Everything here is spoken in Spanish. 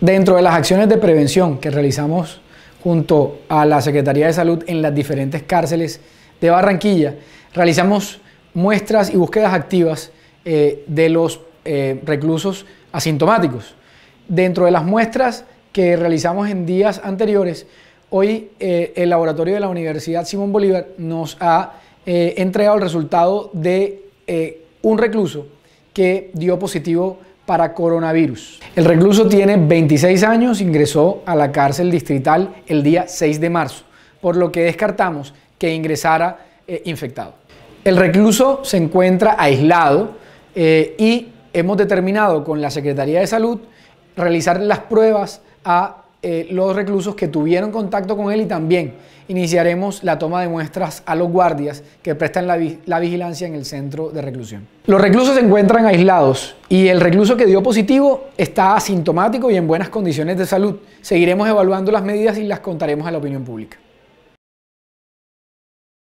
Dentro de las acciones de prevención que realizamos junto a la Secretaría de Salud en las diferentes cárceles de Barranquilla, realizamos muestras y búsquedas activas eh, de los eh, reclusos asintomáticos. Dentro de las muestras que realizamos en días anteriores, hoy eh, el laboratorio de la Universidad Simón Bolívar nos ha entregado el resultado de un recluso que dio positivo para coronavirus. El recluso tiene 26 años, ingresó a la cárcel distrital el día 6 de marzo, por lo que descartamos que ingresara eh, infectado. El recluso se encuentra aislado eh, y hemos determinado con la Secretaría de Salud realizar las pruebas a eh, los reclusos que tuvieron contacto con él y también iniciaremos la toma de muestras a los guardias que prestan la vigilancia en el centro de reclusión. Los reclusos se encuentran aislados y el recluso que dio positivo está asintomático y en buenas condiciones de salud. Seguiremos evaluando las medidas y las contaremos a la opinión pública.